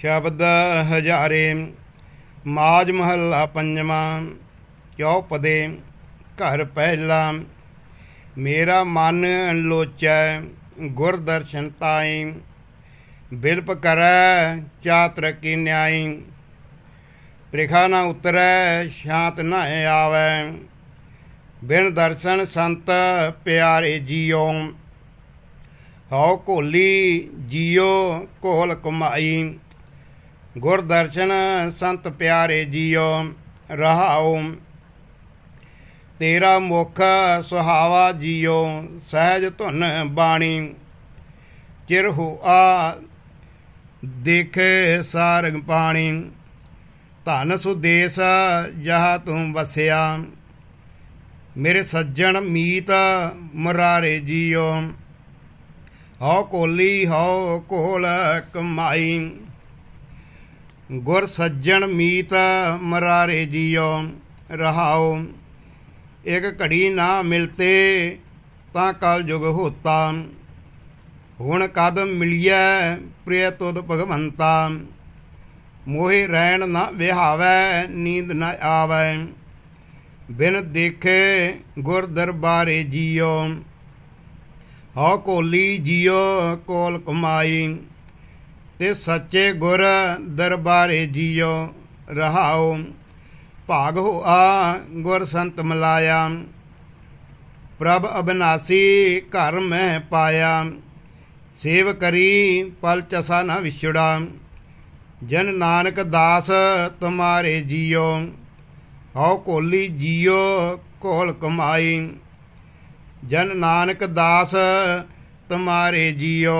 ਸ਼ਬਦ ਹਜ਼ਾਰੇ ਮਾਜ ਮਹੱਲਾ ਪੰਜਵਾਂ ਚੌਪਦੇ ਘਰ ਪਹਿਲਾ ਮੇਰਾ ਮਨ ਲੋਚੈ ਗੁਰ ਦਰਸ਼ਨ ਤਾਈ ਬਿਲਪ ਕਰੈ ਚਾਤਰ ਕੀ ਨਿਆਈ ਤ੍ਰਿਖਾ ਨਾ ਉਤਰੈ ਸ਼ਾਂਤ ਨਾ ਆਵੈ ਬਿਨ ਦਰਸ਼ਨ ਸੰਤ ਪਿਆਰੇ ਜੀਉ ਹਉ ਕੋਲੀ ਜੀਉ ਕੋਲ ਕਮਾਈ ਗੁਰ ਦਰਸ਼ਨ ਸੰਤ ਪਿਆਰੇ ਜੀਉ ਰਹਾਉ ਤੇਰਾ ਮੁਖ ਸੁਹਾਵਾ ਜੀਉ ਸਹਿਜ ਧੁਨ ਬਾਣੀ ਚਿਰ ਆ ਦੇਖੇ ਸਾਰਗ ਪਾਣੀ ਧਨ ਸੁਦੇਸ ਜਹ ਤੂੰ ਵਸਿਆ ਮੇਰੇ ਸੱਜਣ ਮੀਤ ਮਰਾਰੇ ਜੀਉ ਹਉ ਕੋਲੀ ਹਉ ਕੋਲ ਕਮਾਈ ਗੁਰ ਸੱਜਣ ਮੀਤ ਮਰਾਰੇ ਜੀਓ ਰਹਾਓ ਇੱਕ ਘੜੀ ਨਾ ਮਿਲਤੇ ਤਾਂ ਕਲ ਯੁਗ ਹੋਤਾ ਹੁਣ ਕਦਮ ਮਿਲਿਐ ਪ੍ਰਿਯ ਤੁਦ ਭਗਵੰਤਾ ਮੋਹਿ ਰਹਿਣ ਨਾ ਵਿਹਾਵੈ ਨੀਂਦ ਨਾ ਆਵੈ ਬਿਨ ਦੇਖੇ ਗੁਰ ਦਰਬਾਰੇ ਜੀਓ ਹਉ ਕੋਲੀ ਜੀਓ ਕੋਲ ਕਮਾਈ ਤੇ ਸੱਚੇ ਗੁਰ ਦਰਬਾਰੇ ਜੀਉ ਰਹਾਓ ਭਾਗ ਹੋਆ ਗੁਰ ਸੰਤ ਮਲਾਇਆ ਪ੍ਰਭ ਅਬਨਾਸੀ ਘਰ ਮੈਂ ਪਾਇਆ ਸੇਵ ਕਰੀ ਪਲ ਚਸਾ ਨਾ ਵਿਛੜਾ ਜਨ ਨਾਨਕ ਦਾਸ ਤੁਮਾਰੇ ਜੀਉ ਹਉ ਕੋਲੀ ਜੀਉ ਕੋਲ ਕਮਾਈ ਜਨ ਨਾਨਕ ਦਾਸ ਤੁਮਾਰੇ ਜੀਓ